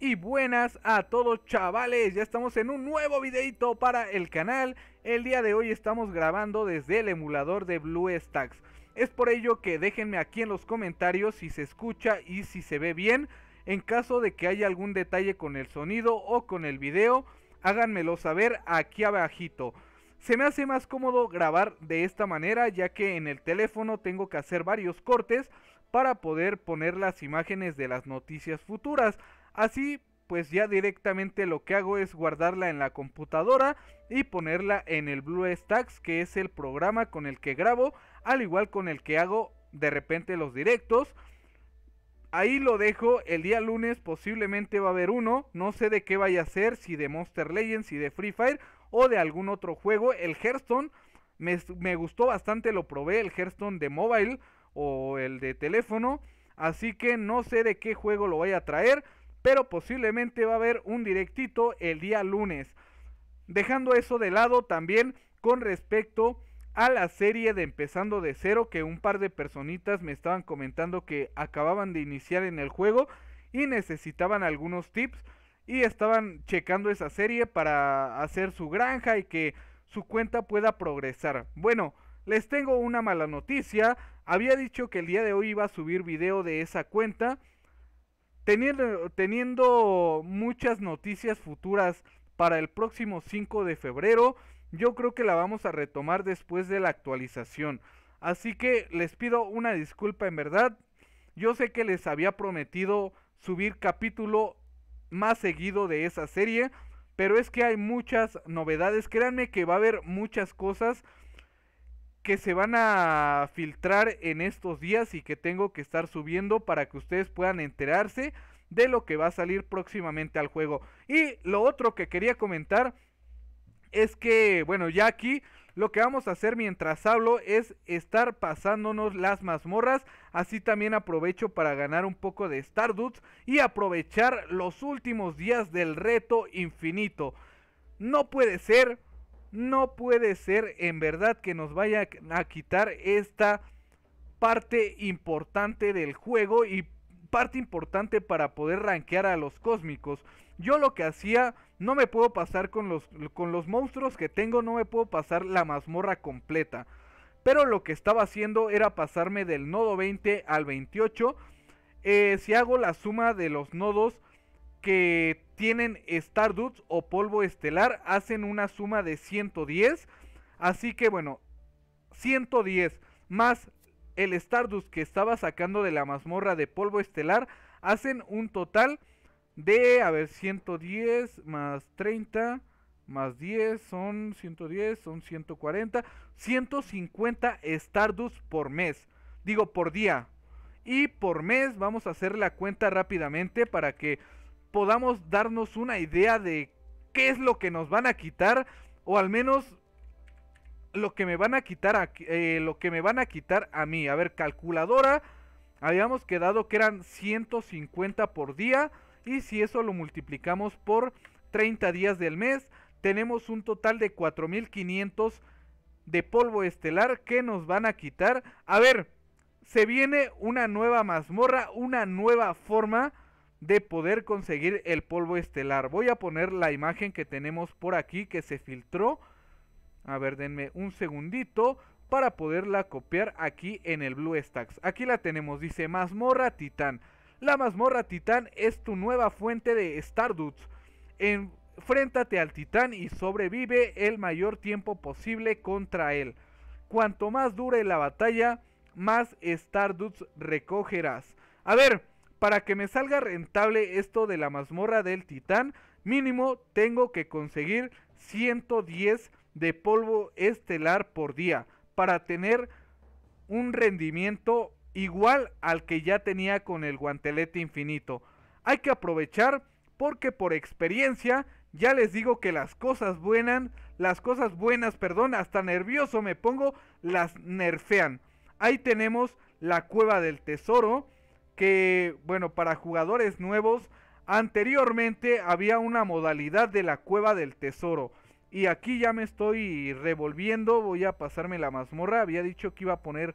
y buenas a todos chavales, ya estamos en un nuevo videito para el canal El día de hoy estamos grabando desde el emulador de BlueStacks Es por ello que déjenme aquí en los comentarios si se escucha y si se ve bien En caso de que haya algún detalle con el sonido o con el video, háganmelo saber aquí abajito se me hace más cómodo grabar de esta manera ya que en el teléfono tengo que hacer varios cortes para poder poner las imágenes de las noticias futuras Así pues ya directamente lo que hago es guardarla en la computadora y ponerla en el BlueStacks que es el programa con el que grabo, al igual con el que hago de repente los directos. Ahí lo dejo, el día lunes posiblemente va a haber uno, no sé de qué vaya a ser, si de Monster Legends, si de Free Fire o de algún otro juego. El Hearthstone me, me gustó bastante, lo probé, el Hearthstone de mobile o el de teléfono, así que no sé de qué juego lo vaya a traer pero posiblemente va a haber un directito el día lunes. Dejando eso de lado también con respecto a la serie de Empezando de Cero que un par de personitas me estaban comentando que acababan de iniciar en el juego y necesitaban algunos tips y estaban checando esa serie para hacer su granja y que su cuenta pueda progresar. Bueno, les tengo una mala noticia. Había dicho que el día de hoy iba a subir video de esa cuenta teniendo, muchas noticias futuras para el próximo 5 de febrero. Yo creo que la vamos a retomar después de la actualización. Así que les pido una disculpa en verdad. Yo sé que les había prometido subir capítulo más seguido de esa serie. Pero es que hay muchas novedades. Créanme que va a haber muchas cosas que se van a filtrar en estos días y que tengo que estar subiendo para que ustedes puedan enterarse de lo que va a salir próximamente al juego. Y lo otro que quería comentar es que, bueno, ya aquí lo que vamos a hacer mientras hablo es estar pasándonos las mazmorras. Así también aprovecho para ganar un poco de Stardust y aprovechar los últimos días del reto infinito. No puede ser no puede ser en verdad que nos vaya a quitar esta parte importante del juego y parte importante para poder rankear a los cósmicos. Yo lo que hacía, no me puedo pasar con los, monstruos que tengo, no me puedo pasar la mazmorra completa. Pero lo que estaba haciendo era pasarme del nodo 20 al 28. Eh, si hago la suma de los nodos, que tienen Stardust o polvo estelar hacen una suma de 110. Así que bueno, 110 más el Stardust que estaba sacando de la mazmorra de polvo estelar hacen un total de, a ver, 110 más 30 más 10 son 110, son 140, 150 Stardust por mes. Digo, por día. Y por mes vamos a hacer la cuenta rápidamente para que podamos darnos una idea de qué es lo que nos van a quitar o al menos lo que me van a quitar a, eh, lo que me van a quitar a mí. A ver, calculadora, habíamos quedado que eran 150 por día y si eso lo multiplicamos por 30 días del mes, tenemos un total de 4500 de polvo estelar que nos van a quitar. A ver, se viene una nueva mazmorra, una nueva forma de poder conseguir el polvo estelar. Voy a poner la imagen que tenemos por aquí que se filtró. A ver, denme un segundito para poderla copiar aquí en el Blue Stacks... Aquí la tenemos, dice mazmorra titán. La mazmorra titán es tu nueva fuente de Stardust. Enfréntate al titán y sobrevive el mayor tiempo posible contra él. Cuanto más dure la batalla, más Stardust recogerás. A ver, para que me salga rentable esto de la mazmorra del titán, mínimo tengo que conseguir 110 de polvo estelar por día para tener un rendimiento igual al que ya tenía con el guantelete infinito. Hay que aprovechar porque por experiencia ya les digo que las cosas buenas, las cosas buenas, perdón, hasta nervioso me pongo, las nerfean. Ahí tenemos la cueva del tesoro, que, bueno, para jugadores nuevos, anteriormente había una modalidad de la cueva del tesoro. Y aquí ya me estoy revolviendo, voy a pasarme la mazmorra. Había dicho que iba a poner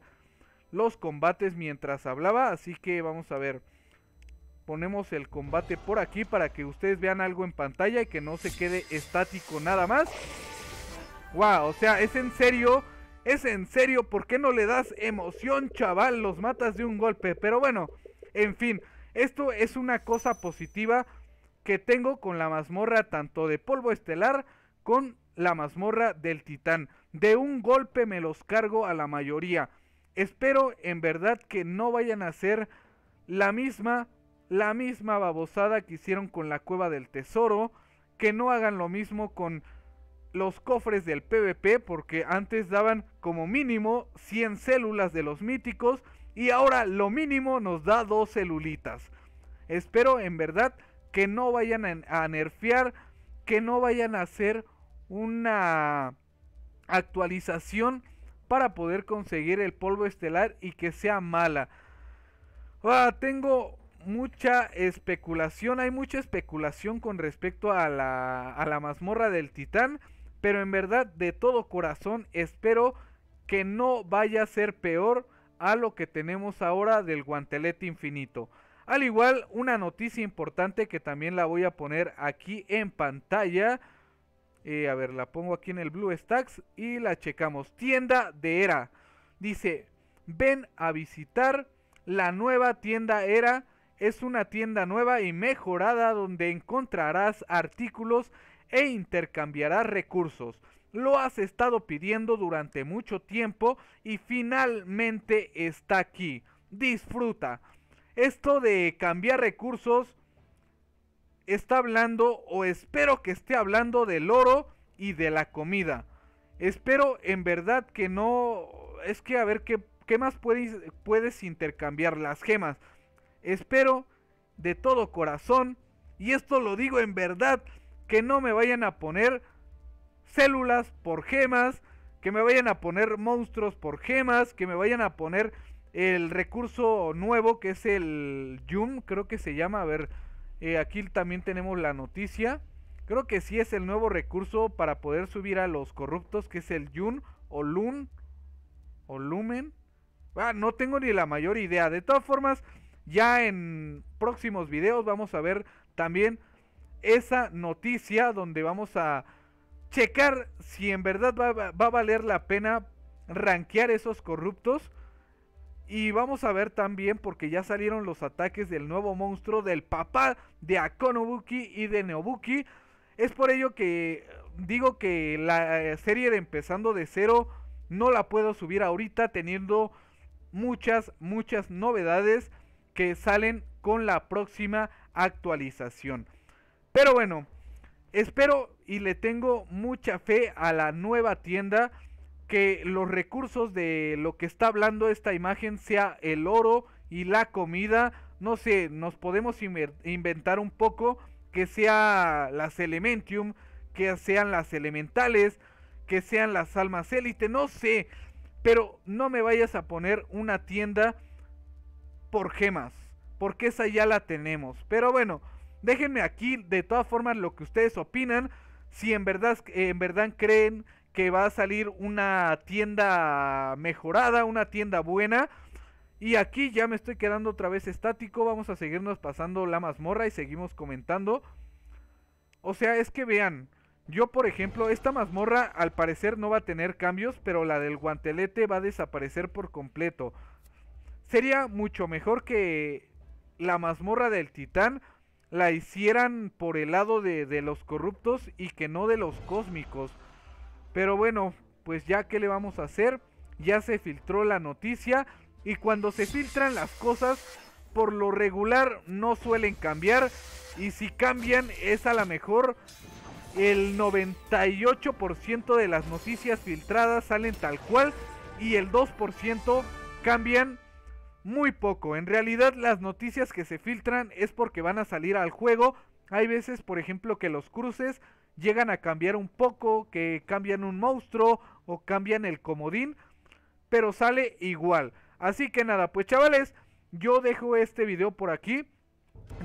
los combates mientras hablaba, así que vamos a ver. Ponemos el combate por aquí para que ustedes vean algo en pantalla y que no se quede estático nada más. ¡Wow! O sea, es en serio, es en serio, ¿por qué no le das emoción, chaval? Los matas de un golpe, pero bueno... En fin, esto es una cosa positiva que tengo con la mazmorra tanto de polvo estelar con la mazmorra del titán. De un golpe me los cargo a la mayoría. Espero en verdad que no vayan a hacer la misma, la misma babosada que hicieron con la cueva del tesoro, que no hagan lo mismo con los cofres del PvP, porque antes daban como mínimo 100 células de los míticos y ahora lo mínimo nos da dos celulitas. Espero en verdad que no vayan a, nerfear, que no vayan a hacer una actualización para poder conseguir el polvo estelar y que sea mala. Ah, tengo mucha especulación, hay mucha especulación con respecto a la, a la mazmorra del titán, pero en verdad de todo corazón espero que no vaya a ser peor a lo que tenemos ahora del guantelete infinito. Al igual, una noticia importante que también la voy a poner aquí en pantalla. Eh, a ver, la pongo aquí en el Blue Stacks y la checamos. Tienda de Era. Dice, ven a visitar la nueva tienda Era. Es una tienda nueva y mejorada donde encontrarás artículos e intercambiarás recursos. Lo has estado pidiendo durante mucho tiempo y finalmente está aquí. Disfruta. Esto de cambiar recursos está hablando o espero que esté hablando del oro y de la comida. Espero en verdad que no... Es que a ver qué, más puedes, puedes intercambiar las gemas. Espero de todo corazón, y esto lo digo en verdad, que no me vayan a poner células por gemas, que me vayan a poner monstruos por gemas, que me vayan a poner el recurso nuevo que es el yun, creo que se llama. A ver, eh, aquí también tenemos la noticia. Creo que sí es el nuevo recurso para poder subir a los corruptos, que es el Yun o Lun o Lumen. Ah, no tengo ni la mayor idea. De todas formas, ya en próximos videos vamos a ver también esa noticia donde vamos a checar si en verdad va, a valer la pena rankear esos corruptos. Y vamos a ver también, porque ya salieron los ataques del nuevo monstruo, del papá de Akonobuki y de Neobuki. Es por ello que digo que la eh, serie de Empezando de Cero no la puedo subir ahorita, teniendo muchas, muchas novedades que salen con la próxima actualización. Pero bueno, espero y le tengo mucha fe a la nueva tienda que los recursos de lo que está hablando esta imagen sea el oro y la comida. No sé, nos podemos inventar un poco que sea las Elementium, que sean las elementales, que sean las almas élite, no sé. Pero no me vayas a poner una tienda por gemas, porque esa ya la tenemos. Pero bueno, déjenme aquí de todas formas lo que ustedes opinan si en verdad, en verdad creen que va a salir una tienda mejorada, una tienda buena. Y aquí ya me estoy quedando otra vez estático. Vamos a seguirnos pasando la mazmorra y seguimos comentando. O sea, es que vean. Yo, por ejemplo, esta mazmorra al parecer no va a tener cambios, pero la del guantelete va a desaparecer por completo. Sería mucho mejor que la mazmorra del titán la hicieran por el lado de, los corruptos y que no de los cósmicos. Pero bueno, pues ya que le vamos a hacer, ya se filtró la noticia y cuando se filtran las cosas, por lo regular no suelen cambiar y si cambian es a la mejor el 98% de las noticias filtradas salen tal cual y el 2% cambian muy poco. En realidad las noticias que se filtran es porque van a salir al juego. Hay veces, por ejemplo, que los cruces llegan a cambiar un poco, que cambian un monstruo o cambian el comodín, pero sale igual. Así que nada, pues chavales, yo dejo este video por aquí.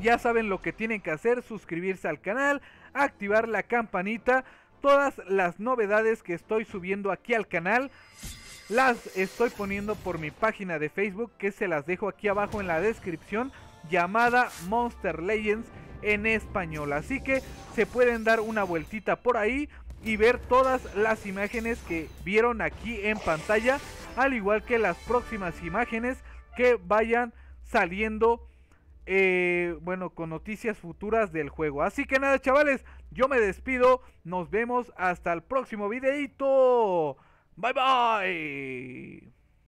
Ya saben lo que tienen que hacer, suscribirse al canal, activar la campanita, todas las novedades que estoy subiendo aquí al canal las estoy poniendo por mi página de Facebook que se las dejo aquí abajo en la descripción llamada Monster Legends en español. Así que se pueden dar una vueltita por ahí y ver todas las imágenes que vieron aquí en pantalla, al igual que las próximas imágenes que vayan saliendo. Eh, bueno, con noticias futuras del juego. Así que nada, chavales, yo me despido. Nos vemos hasta el próximo videito. Bye bye!